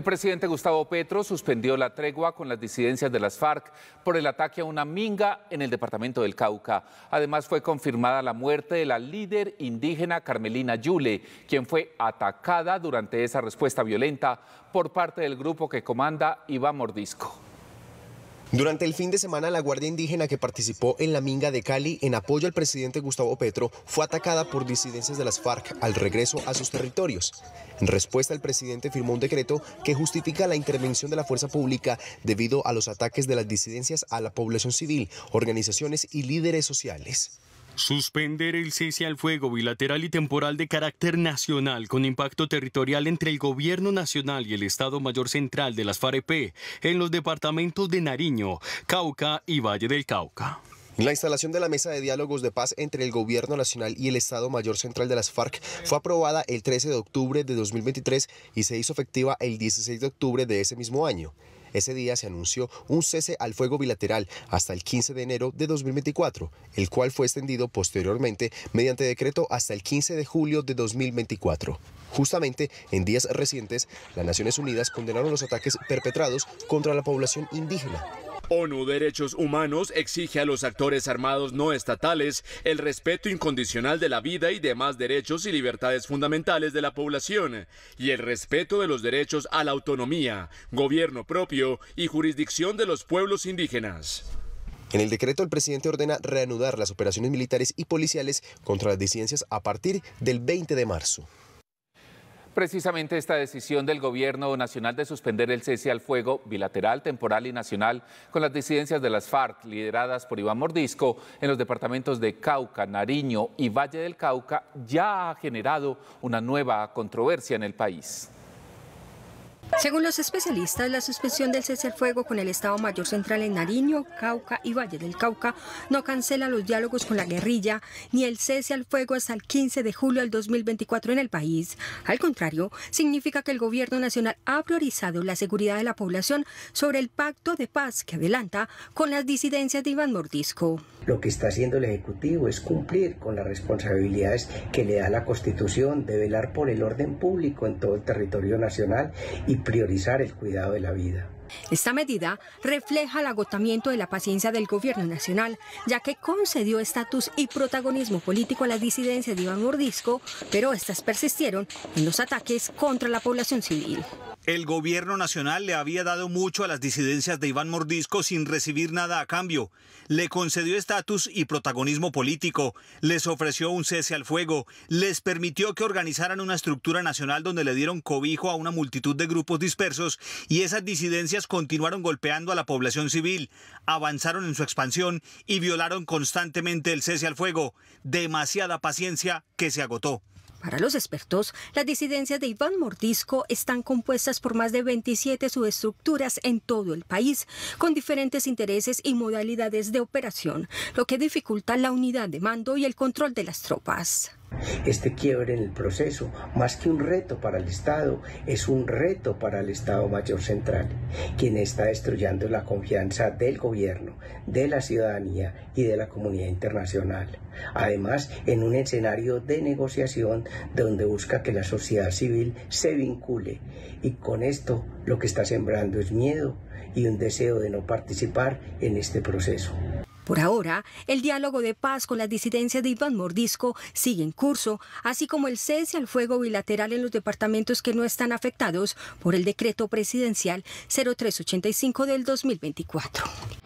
El presidente Gustavo Petro suspendió la tregua con las disidencias de las FARC por el ataque a una minga en el departamento del Cauca. Además fue confirmada la muerte de la líder indígena Carmelina Yule, quien fue atacada durante esa respuesta violenta por parte del grupo que comanda Iván Mordisco. Durante el fin de semana, la Guardia Indígena que participó en la Minga de Cali en apoyo al presidente Gustavo Petro fue atacada por disidencias de las FARC al regreso a sus territorios. En respuesta, el presidente firmó un decreto que justifica la intervención de la fuerza pública debido a los ataques de las disidencias a la población civil, organizaciones y líderes sociales. Suspender el cese al fuego bilateral y temporal de carácter nacional con impacto territorial entre el Gobierno Nacional y el Estado Mayor Central de las FARC e en los departamentos de Nariño, Cauca y Valle del Cauca. La instalación de la mesa de diálogos de paz entre el Gobierno Nacional y el Estado Mayor Central de las FARC fue aprobada el 13 de octubre de 2023 y se hizo efectiva el 16 de octubre de ese mismo año. Ese día se anunció un cese al fuego bilateral hasta el 15 de enero de 2024, el cual fue extendido posteriormente mediante decreto hasta el 15 de julio de 2024. Justamente en días recientes, las Naciones Unidas condenaron los ataques perpetrados contra la población indígena ONU Derechos Humanos exige a los actores armados no estatales el respeto incondicional de la vida y demás derechos y libertades fundamentales de la población y el respeto de los derechos a la autonomía, gobierno propio y jurisdicción de los pueblos indígenas. En el decreto, el presidente ordena reanudar las operaciones militares y policiales contra las disidencias a partir del 20 de marzo precisamente esta decisión del Gobierno Nacional de suspender el cese al fuego bilateral, temporal y nacional con las disidencias de las FARC, lideradas por Iván Mordisco, en los departamentos de Cauca, Nariño y Valle del Cauca, ya ha generado una nueva controversia en el país. Según los especialistas, la suspensión del cese al fuego con el Estado Mayor Central en Nariño, Cauca y Valle del Cauca no cancela los diálogos con la guerrilla ni el cese al fuego hasta el 15 de julio del 2024 en el país. Al contrario, significa que el gobierno nacional ha priorizado la seguridad de la población sobre el pacto de paz que adelanta con las disidencias de Iván Mordisco. Lo que está haciendo el Ejecutivo es cumplir con las responsabilidades que le da la Constitución de velar por el orden público en todo el territorio nacional y priorizar el cuidado de la vida. Esta medida refleja el agotamiento de la paciencia del gobierno nacional, ya que concedió estatus y protagonismo político a la disidencia de Iván Mordisco, pero estas persistieron en los ataques contra la población civil. El gobierno nacional le había dado mucho a las disidencias de Iván Mordisco sin recibir nada a cambio. Le concedió estatus y protagonismo político, les ofreció un cese al fuego, les permitió que organizaran una estructura nacional donde le dieron cobijo a una multitud de grupos dispersos y esas disidencias continuaron golpeando a la población civil, avanzaron en su expansión y violaron constantemente el cese al fuego. Demasiada paciencia que se agotó. Para los expertos, las disidencias de Iván Mordisco están compuestas por más de 27 subestructuras en todo el país, con diferentes intereses y modalidades de operación, lo que dificulta la unidad de mando y el control de las tropas. Este quiebre en el proceso, más que un reto para el Estado, es un reto para el Estado Mayor Central, quien está destruyendo la confianza del gobierno, de la ciudadanía y de la comunidad internacional. Además, en un escenario de negociación donde busca que la sociedad civil se vincule y con esto lo que está sembrando es miedo y un deseo de no participar en este proceso. Por ahora, el diálogo de paz con las disidencias de Iván Mordisco sigue en curso, así como el cese al fuego bilateral en los departamentos que no están afectados por el decreto presidencial 0385 del 2024.